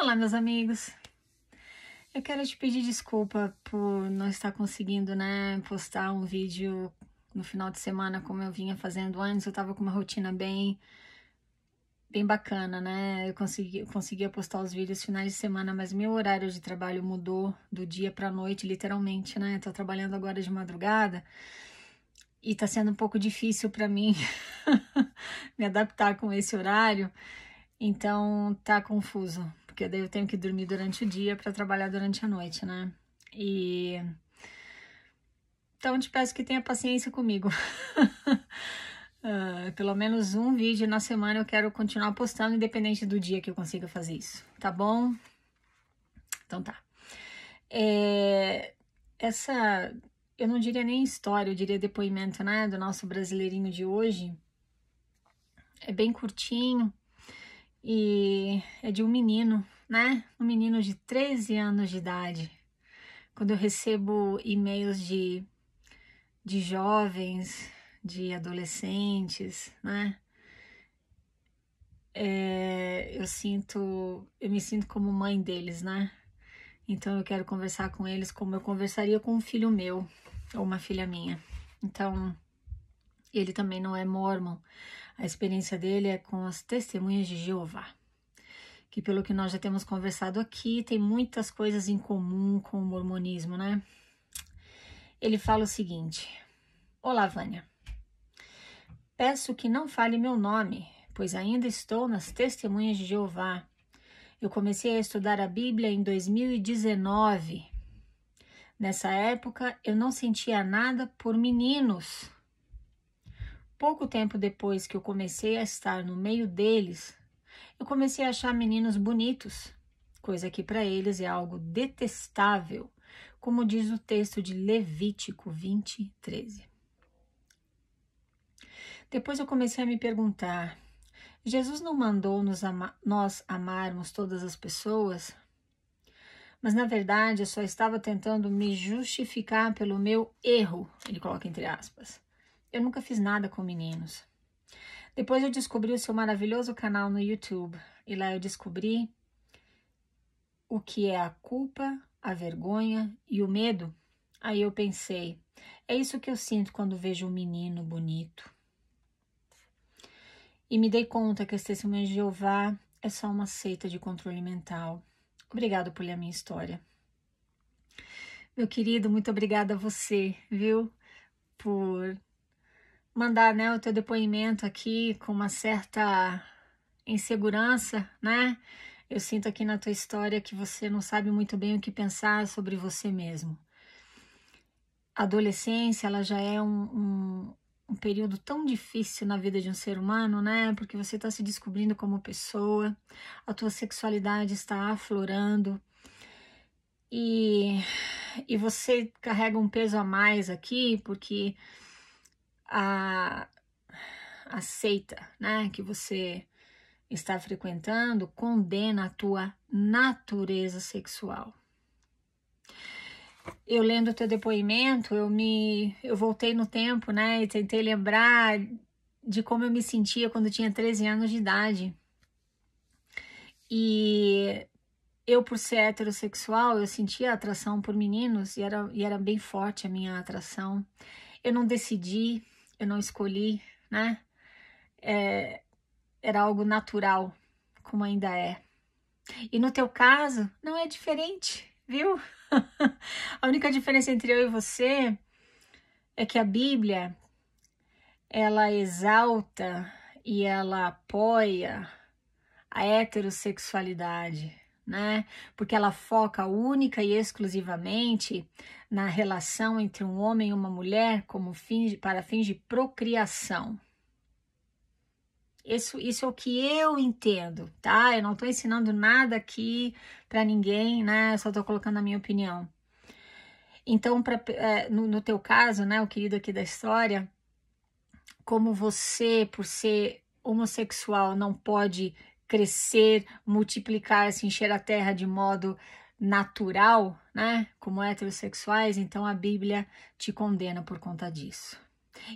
Olá, meus amigos. Eu quero te pedir desculpa por não estar conseguindo, né, postar um vídeo no final de semana como eu vinha fazendo antes. Eu tava com uma rotina bem bem bacana, né? Eu consegui, conseguia postar os vídeos finais de semana, mas meu horário de trabalho mudou do dia para noite, literalmente, né? Eu tô trabalhando agora de madrugada e tá sendo um pouco difícil para mim me adaptar com esse horário. Então tá confuso, porque daí eu tenho que dormir durante o dia para trabalhar durante a noite, né? E então eu te peço que tenha paciência comigo. uh, pelo menos um vídeo na semana eu quero continuar postando, independente do dia que eu consiga fazer isso, tá bom? Então tá. É, essa, eu não diria nem história, eu diria depoimento, né, do nosso brasileirinho de hoje. É bem curtinho, e é de um menino, né? Um menino de 13 anos de idade. Quando eu recebo e-mails de, de jovens, de adolescentes, né? É, eu sinto, eu me sinto como mãe deles, né? Então eu quero conversar com eles como eu conversaria com um filho meu ou uma filha minha. Então, ele também não é mormon. A experiência dele é com as testemunhas de Jeová, que pelo que nós já temos conversado aqui, tem muitas coisas em comum com o mormonismo, né? Ele fala o seguinte: Olá, Vânia. Peço que não fale meu nome, pois ainda estou nas testemunhas de Jeová. Eu comecei a estudar a Bíblia em 2019. Nessa época, eu não sentia nada por meninos pouco tempo depois que eu comecei a estar no meio deles, eu comecei a achar meninos bonitos, coisa que para eles é algo detestável, como diz o texto de Levítico 20, 13. Depois eu comecei a me perguntar: Jesus não mandou ama nós amarmos todas as pessoas? Mas na verdade eu só estava tentando me justificar pelo meu erro, ele coloca entre aspas. Eu nunca fiz nada com meninos. Depois eu descobri o seu maravilhoso canal no YouTube e lá eu descobri o que é a culpa, a vergonha e o medo. Aí eu pensei, é isso que eu sinto quando vejo um menino bonito. E me dei conta que as testemunhas de Jeová é só uma seita de controle mental. Obrigado por ler a minha história. Meu querido, muito obrigada a você, viu? Por mandar né, o teu depoimento aqui com uma certa insegurança, né? Eu sinto aqui na tua história que você não sabe muito bem o que pensar sobre você mesmo. A adolescência, ela já é um, um, um período tão difícil na vida de um ser humano, né? Porque você está se descobrindo como pessoa, a tua sexualidade está aflorando e, e você carrega um peso a mais aqui, porque a, seita né, que você está frequentando condena a tua natureza sexual. Eu lendo o teu depoimento, eu me eu voltei no tempo, né, e tentei lembrar de como eu me sentia quando tinha 13 anos de idade. E eu, por ser heterossexual, eu sentia atração por meninos e era, e era bem forte a minha atração. Eu não decidi eu não escolhi, né? É, era algo natural, como ainda é. E no teu caso, não é diferente, viu? a única diferença entre eu e você é que a Bíblia ela exalta e ela apoia a heterossexualidade né? Porque ela foca única e exclusivamente na relação entre um homem e uma mulher como fim de, para fins de procriação. Isso, isso é o que eu entendo, tá? Eu não estou ensinando nada aqui para ninguém, né? Eu só estou colocando a minha opinião. Então, pra, é, no, no teu caso, né, o querido aqui da história, como você, por ser homossexual, não pode crescer, multiplicar, se encher a terra de modo natural, né? Como heterossexuais, então a Bíblia te condena por conta disso.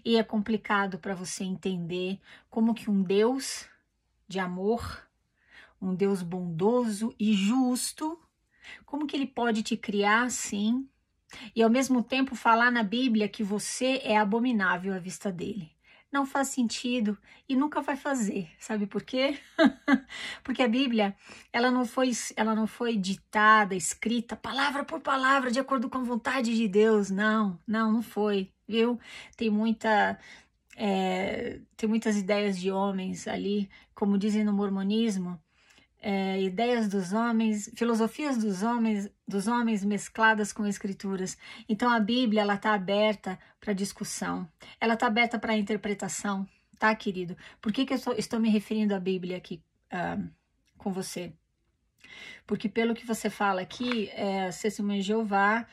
E é complicado para você entender como que um Deus de amor, um Deus bondoso e justo, como que ele pode te criar assim e ao mesmo tempo falar na Bíblia que você é abominável à vista dele não faz sentido e nunca vai fazer. Sabe por quê? Porque a Bíblia, ela não foi ela não foi ditada, escrita palavra por palavra de acordo com a vontade de Deus. Não, não, não foi, viu? Tem muita é, tem muitas ideias de homens ali, como dizem no mormonismo, é, ideias dos homens, filosofias dos homens, dos homens mescladas com escrituras. Então a Bíblia ela está aberta para discussão, ela está aberta para interpretação, tá, querido? Por que, que eu estou, estou me referindo à Bíblia aqui uh, com você? Porque pelo que você fala aqui, é, as de Jeová,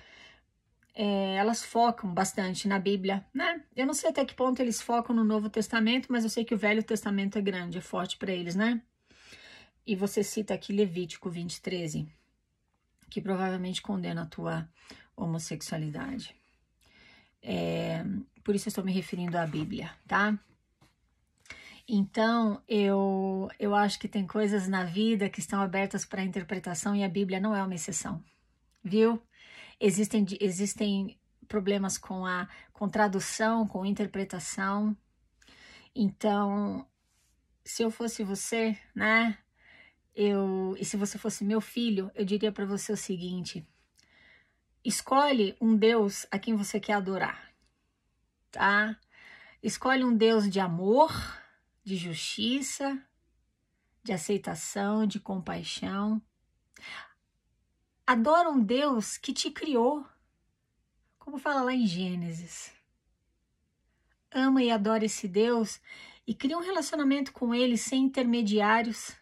é, elas focam bastante na Bíblia, né? Eu não sei até que ponto eles focam no Novo Testamento, mas eu sei que o Velho Testamento é grande, é forte para eles, né? E você cita aqui Levítico 20:13, que provavelmente condena a tua homossexualidade. É, por isso eu estou me referindo à Bíblia, tá? Então, eu, eu acho que tem coisas na vida que estão abertas para interpretação e a Bíblia não é uma exceção, viu? Existem, existem problemas com a com tradução, com interpretação. Então, se eu fosse você, né? eu, e se você fosse meu filho, eu diria para você o seguinte: escolhe um Deus a quem você quer adorar, tá? Escolhe um Deus de amor, de justiça, de aceitação, de compaixão. Adora um Deus que te criou, como fala lá em Gênesis. Ama e adora esse Deus e cria um relacionamento com ele sem intermediários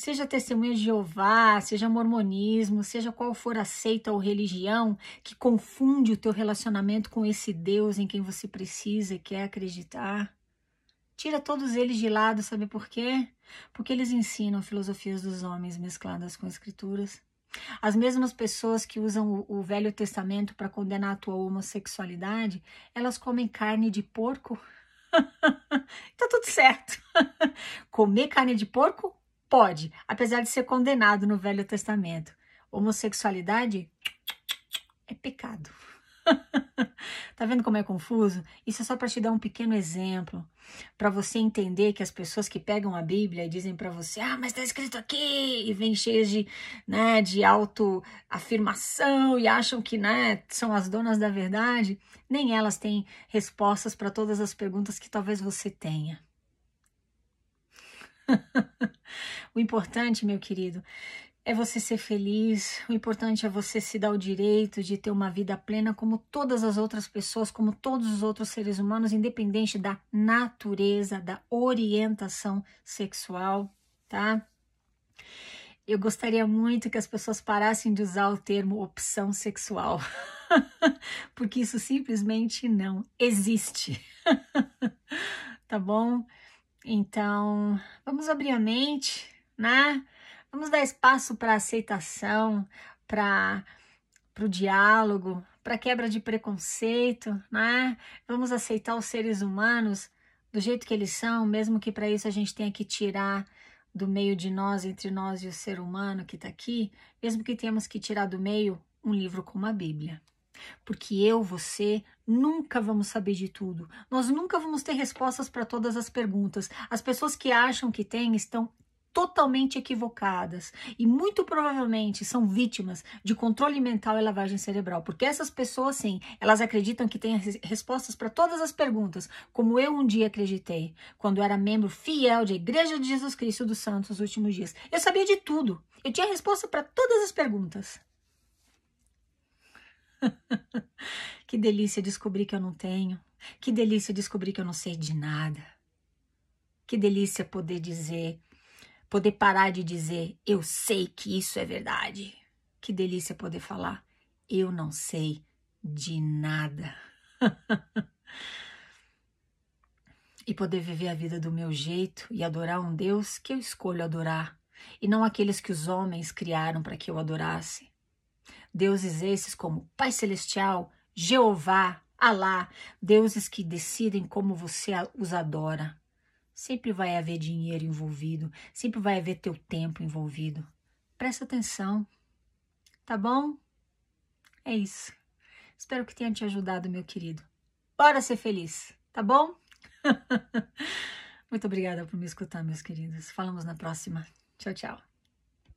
Seja testemunha de Jeová, seja mormonismo, seja qual for a seita ou religião que confunde o teu relacionamento com esse Deus em quem você precisa e quer acreditar. Tira todos eles de lado, sabe por quê? Porque eles ensinam filosofias dos homens mescladas com escrituras. As mesmas pessoas que usam o Velho Testamento para condenar a tua homossexualidade, elas comem carne de porco. tá tudo certo. Comer carne de porco Pode, apesar de ser condenado no Velho Testamento. Homossexualidade é pecado. tá vendo como é confuso? Isso é só para te dar um pequeno exemplo, para você entender que as pessoas que pegam a Bíblia e dizem para você: "Ah, mas tá escrito aqui" e vem cheias de, né, de autoafirmação e acham que, né, são as donas da verdade, nem elas têm respostas para todas as perguntas que talvez você tenha. o importante, meu querido, é você ser feliz, o importante é você se dar o direito de ter uma vida plena como todas as outras pessoas, como todos os outros seres humanos, independente da natureza, da orientação sexual, tá? Eu gostaria muito que as pessoas parassem de usar o termo opção sexual, porque isso simplesmente não existe. tá bom? Então, vamos abrir a mente, né? Vamos dar espaço para aceitação, para o diálogo, para quebra de preconceito, né? Vamos aceitar os seres humanos do jeito que eles são, mesmo que para isso a gente tenha que tirar do meio de nós, entre nós e o ser humano que está aqui, mesmo que tenhamos que tirar do meio um livro como a Bíblia. Porque eu, você, nunca vamos saber de tudo. Nós nunca vamos ter respostas para todas as perguntas. As pessoas que acham que têm estão totalmente equivocadas e muito provavelmente são vítimas de controle mental e lavagem cerebral, porque essas pessoas sim, elas acreditam que têm respostas para todas as perguntas, como eu um dia acreditei, quando era membro fiel da Igreja de Jesus Cristo dos Santos nos últimos dias. Eu sabia de tudo. Eu tinha resposta para todas as perguntas. que delícia descobrir que eu não tenho. Que delícia descobrir que eu não sei de nada. Que delícia poder dizer, poder parar de dizer, eu sei que isso é verdade. Que delícia poder falar, eu não sei de nada. e poder viver a vida do meu jeito e adorar um Deus que eu escolho adorar e não aqueles que os homens criaram para que eu adorasse. Deuses esses como Pai Celestial, Jeová, Alá, deuses que decidem como você os adora. Sempre vai haver dinheiro envolvido, sempre vai haver teu tempo envolvido. Presta atenção, tá bom? É isso. Espero que tenha te ajudado, meu querido. Bora ser feliz, tá bom? Muito obrigada por me escutar, meus queridos. Falamos na próxima. Tchau, tchau.